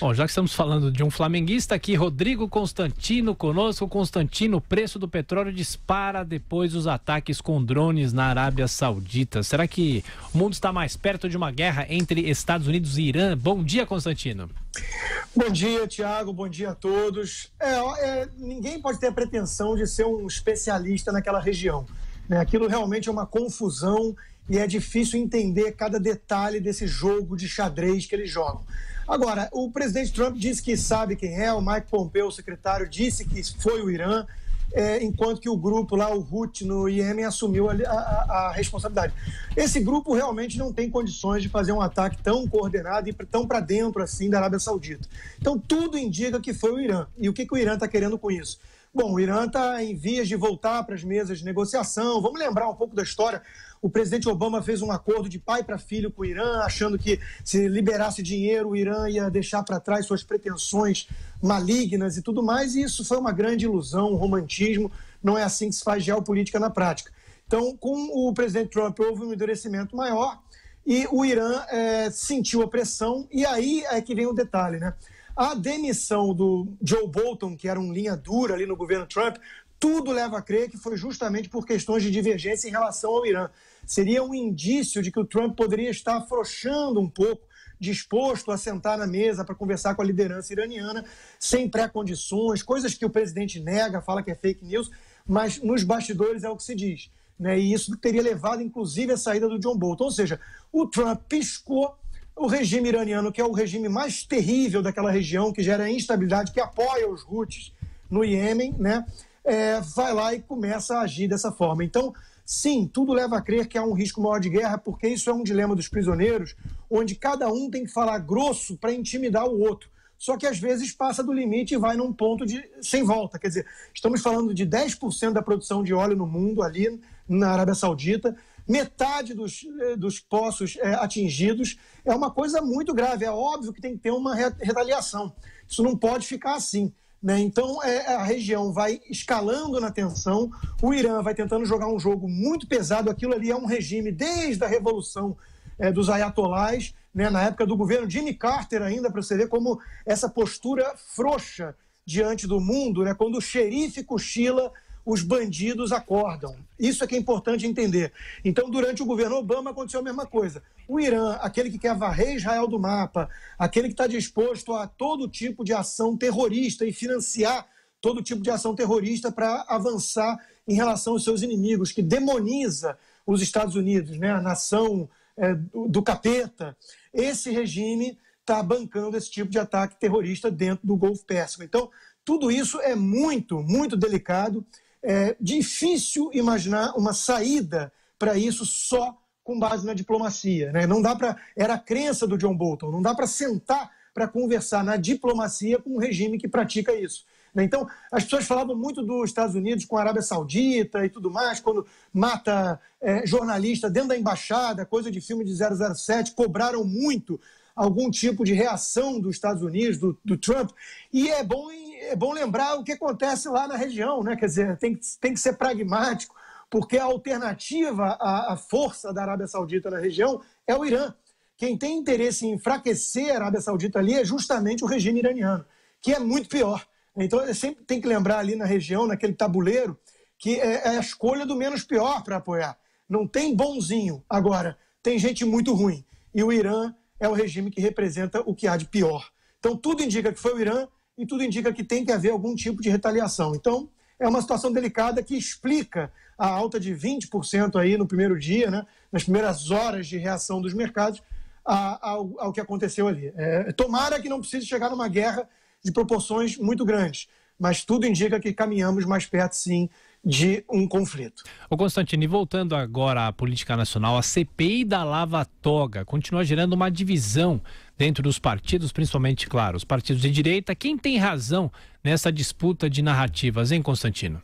Bom, já que estamos falando de um flamenguista aqui, Rodrigo Constantino conosco. Constantino, o preço do petróleo dispara depois dos ataques com drones na Arábia Saudita. Será que o mundo está mais perto de uma guerra entre Estados Unidos e Irã? Bom dia, Constantino. Bom dia, Tiago. Bom dia a todos. É, é, ninguém pode ter a pretensão de ser um especialista naquela região. Né? Aquilo realmente é uma confusão e é difícil entender cada detalhe desse jogo de xadrez que eles jogam. Agora, o presidente Trump disse que sabe quem é, o Mike Pompeo, o secretário, disse que foi o Irã, é, enquanto que o grupo lá, o Houthi, no Iêmen, assumiu a, a, a, responsabilidade. Esse grupo realmente não tem condições de fazer um ataque tão coordenado e tão para dentro assim da Arábia Saudita. Então, tudo indica que foi o Irã. E o que, que o Irã está querendo com isso? Bom, o Irã está em vias de voltar para as mesas de negociação. Vamos lembrar um pouco da história. O presidente Obama fez um acordo de pai para filho com o Irã, achando que se liberasse dinheiro, o Irã ia deixar para trás suas pretensões malignas e tudo mais. E isso foi uma grande ilusão, um romantismo. Não é assim que se faz geopolítica na prática. Então, com o presidente Trump, houve um endurecimento maior e o Irã é, sentiu a pressão. E aí é que vem o detalhe, né? A demissão do Joe Bolton, que era um linha dura ali no governo Trump, tudo leva a crer que foi justamente por questões de divergência em relação ao Irã seria um indício de que o Trump poderia estar afrouxando um pouco disposto a sentar na mesa para conversar com a liderança iraniana, sem pré-condições, coisas que o presidente nega, fala que é fake news, mas nos bastidores é o que se diz. Né? E isso teria levado, inclusive, à saída do John Bolton. Ou seja, o Trump piscou o regime iraniano, que é o regime mais terrível daquela região, que gera instabilidade, que apoia os Houthis no Iêmen, né? É, vai lá e começa a agir dessa forma. Então, Sim, tudo leva a crer que há um risco maior de guerra, porque isso é um dilema dos prisioneiros, onde cada um tem que falar grosso para intimidar o outro. Só que às vezes passa do limite e vai num ponto de sem volta. Quer dizer, estamos falando de 10% da produção de óleo no mundo, ali na Arábia Saudita, metade dos, eh, dos poços é, atingidos. É uma coisa muito grave. É óbvio que tem que ter uma retaliação. Isso não pode ficar assim. Né? Então, é, a região vai escalando na tensão, o Irã vai tentando jogar um jogo muito pesado. Aquilo ali é um regime desde a Revolução é, dos Ayatolás, né? na época do governo Jimmy Carter, ainda, para você ver como essa postura frouxa diante do mundo, né? quando o xerife cochila os bandidos acordam. Isso é que é importante entender. Então, durante o governo Obama aconteceu a mesma coisa. O Irã, aquele que quer varrer Israel do mapa, aquele que está disposto a todo tipo de ação terrorista e financiar todo tipo de ação terrorista para avançar em relação aos seus inimigos, que demoniza os Estados Unidos, né? a nação é, do, do capeta. Esse regime está bancando esse tipo de ataque terrorista dentro do Golfo Pérsico. Então, tudo isso é muito, muito delicado é difícil imaginar uma saída para isso só com base na diplomacia. Né? Não dá para. Era a crença do John Bolton, não dá para sentar para conversar na diplomacia com um regime que pratica isso. Né? Então, as pessoas falavam muito dos Estados Unidos com a Arábia Saudita e tudo mais, quando mata é, jornalista dentro da embaixada, coisa de filme de 007, cobraram muito algum tipo de reação dos Estados Unidos, do, do Trump. E é bom, é bom lembrar o que acontece lá na região, né? Quer dizer, tem, tem que ser pragmático, porque a alternativa à, à força da Arábia Saudita na região é o Irã. Quem tem interesse em enfraquecer a Arábia Saudita ali é justamente o regime iraniano, que é muito pior. Então, é sempre tem que lembrar ali na região, naquele tabuleiro, que é, é a escolha do menos pior para apoiar. Não tem bonzinho agora, tem gente muito ruim. E o Irã é o regime que representa o que há de pior. Então, tudo indica que foi o Irã e tudo indica que tem que haver algum tipo de retaliação. Então, é uma situação delicada que explica a alta de 20% aí no primeiro dia, né, nas primeiras horas de reação dos mercados ao, ao que aconteceu ali. É, tomara que não precise chegar numa guerra de proporções muito grandes, mas tudo indica que caminhamos mais perto, sim, de um conflito. O Constantino, voltando agora à política nacional, a CPI da Lava Toga continua gerando uma divisão dentro dos partidos, principalmente, claro, os partidos de direita. Quem tem razão nessa disputa de narrativas, hein, Constantino?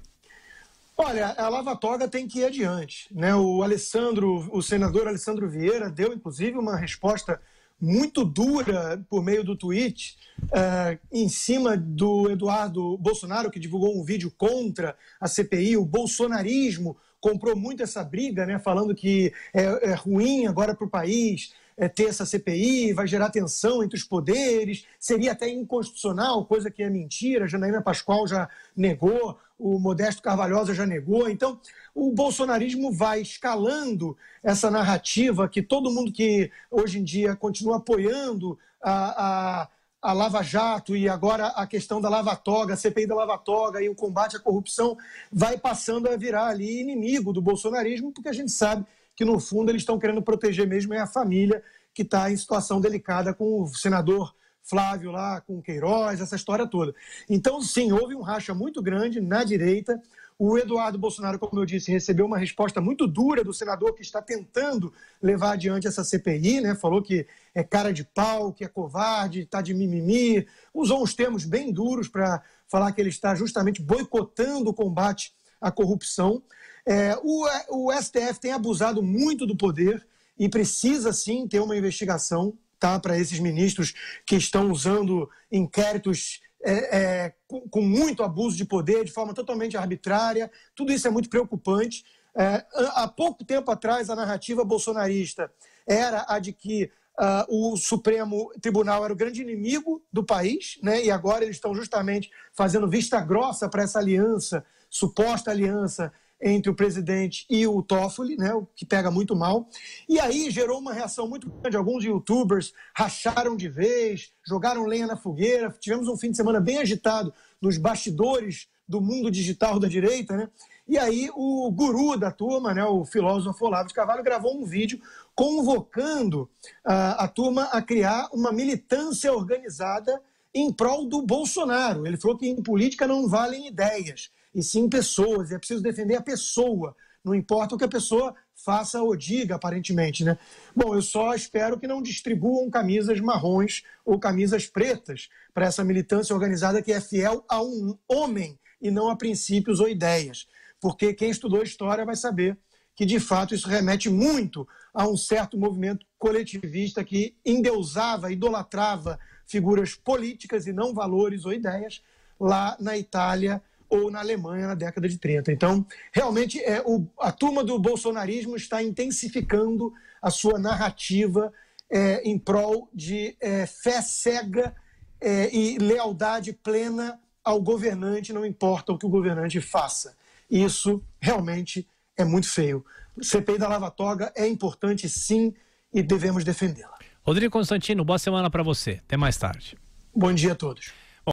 Olha, a Lava Toga tem que ir adiante. Né? O Alessandro, o senador Alessandro Vieira, deu, inclusive, uma resposta muito dura por meio do tweet uh, em cima do Eduardo Bolsonaro, que divulgou um vídeo contra a CPI, o bolsonarismo comprou muito essa briga, né, falando que é, é ruim agora para o país, é, ter essa CPI, vai gerar tensão entre os poderes, seria até inconstitucional, coisa que é mentira. Janaína Pascoal já negou, o Modesto Carvalhosa já negou. Então, o bolsonarismo vai escalando essa narrativa que todo mundo que hoje em dia continua apoiando a, a a Lava Jato e agora a questão da Lava Toga, a CPI da Lava Toga e o combate à corrupção vai passando a virar ali inimigo do bolsonarismo, porque a gente sabe que no fundo eles estão querendo proteger mesmo é a família que está em situação delicada com o senador Flávio lá, com Queiroz, essa história toda. Então, sim, houve um racha muito grande na direita. O Eduardo Bolsonaro, como eu disse, recebeu uma resposta muito dura do senador que está tentando levar adiante essa CPI, né? Falou que é cara de pau, que é covarde, está de mimimi. Usou uns termos bem duros para falar que ele está justamente boicotando o combate à corrupção. É, o, o, STF tem abusado muito do poder e precisa sim ter uma investigação tá, para esses ministros que estão usando inquéritos é, é, com, com, muito abuso de poder, de forma totalmente arbitrária. Tudo isso é muito preocupante. É, há pouco tempo atrás, a narrativa bolsonarista era a de que Uh, o Supremo Tribunal era o grande inimigo do país, né? e agora eles estão justamente fazendo vista grossa para essa aliança, suposta aliança entre o presidente e o Toffoli, né, o que pega muito mal. E aí gerou uma reação muito grande. Alguns youtubers racharam de vez, jogaram lenha na fogueira. Tivemos um fim de semana bem agitado nos bastidores do mundo digital da direita, né? E aí o guru da turma, né, o filósofo Olavo de Carvalho, gravou um vídeo convocando ah, a turma a criar uma militância organizada em prol do Bolsonaro. Ele falou que em política não valem ideias e sim pessoas. E é preciso defender a pessoa. Não importa o que a pessoa faça ou diga, aparentemente, né? Bom, eu só espero que não distribuam camisas marrons ou camisas pretas para essa militância organizada que é fiel a um homem e não a princípios ou ideias. Porque quem estudou história vai saber que, de fato, isso remete muito a um certo movimento coletivista que endeusava, idolatrava figuras políticas e não valores ou ideias lá na Itália ou na Alemanha na década de 30. Então, realmente, é, o, a turma do bolsonarismo está intensificando a sua narrativa é, em prol de é, fé cega é, e lealdade plena ao governante, não importa o que o governante faça. Isso realmente é muito feio. O CPI da Lava Toga é importante, sim, e devemos defendê-la. Rodrigo Constantino, boa semana para você. Até mais tarde. Bom dia a todos.